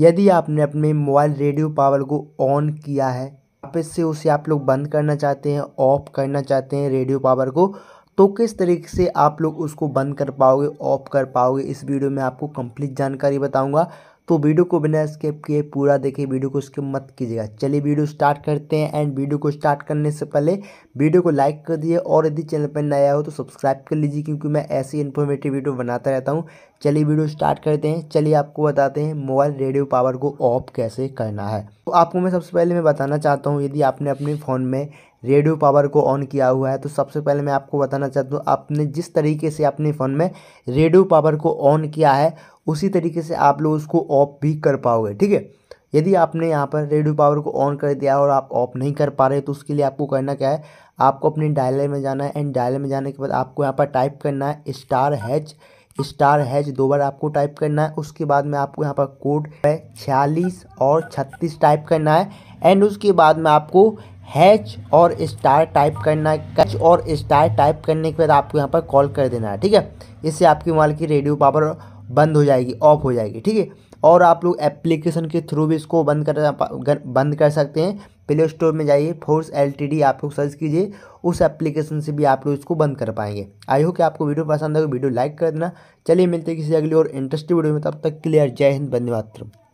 यदि आपने अपने मोबाइल रेडियो पावर को ऑन किया है वापस से उसे आप लोग बंद करना चाहते हैं ऑफ करना चाहते हैं रेडियो पावर को तो किस तरीके से आप लोग उसको बंद कर पाओगे ऑफ कर पाओगे इस वीडियो में आपको कंप्लीट जानकारी बताऊंगा तो वीडियो को बिना स्किप किए पूरा देखिए वीडियो को स्किप मत कीजिएगा चलिए वीडियो स्टार्ट करते हैं एंड वीडियो को स्टार्ट करने से पहले वीडियो को लाइक कर दिए और यदि चैनल पर नया हो तो सब्सक्राइब कर लीजिए क्योंकि मैं ऐसी इन्फॉर्मेटिव वीडियो बनाता रहता हूँ चलिए वीडियो स्टार्ट करते हैं चलिए आपको बताते हैं मोबाइल रेडियो पावर को ऑफ कैसे करना है तो आपको मैं सबसे पहले मैं बताना चाहता हूँ यदि आपने अपने फ़ोन में रेडियो पावर को ऑन किया हुआ है तो सबसे पहले मैं आपको बताना चाहता हूँ आपने जिस तरीके से अपने फ़ोन में रेडियो पावर को ऑन किया है उसी तरीके से आप लोग उसको ऑफ भी कर पाओगे ठीक है यदि आपने यहाँ पर रेडियो पावर को ऑन कर दिया और आप ऑफ नहीं कर पा रहे तो उसके लिए आपको करना क्या है आपको अपने डायलर में जाना है एंड डायलर में जाने के बाद आपको यहाँ पर टाइप करना है स्टार हैच स्टार हैच दो बार आपको टाइप करना है उसके बाद में आपको यहाँ पर कोड है छियालीस और छत्तीस टाइप करना है एंड उसके बाद में आपको हैच और स्टार टाइप करना है कैच और स्टार टाइप करने के बाद आपको यहाँ पर कॉल कर देना है ठीक है इससे आपके मोबाइल की रेडियो पावर बंद हो जाएगी ऑफ हो जाएगी ठीक है और आप लोग एप्लीकेशन के थ्रू भी इसको बंद कर बंद कर सकते हैं प्ले स्टोर में जाइए फोर्स एल आप लोग सर्च कीजिए उस एप्लीकेशन से भी आप लोग इसको बंद कर पाएंगे आई होप कि आपको वीडियो पसंद आएगा वीडियो लाइक कर देना चलिए मिलते हैं किसी अगली और इंटरेस्टिंग वीडियो में तब तक क्लियर जय हिंद बंदे मातरम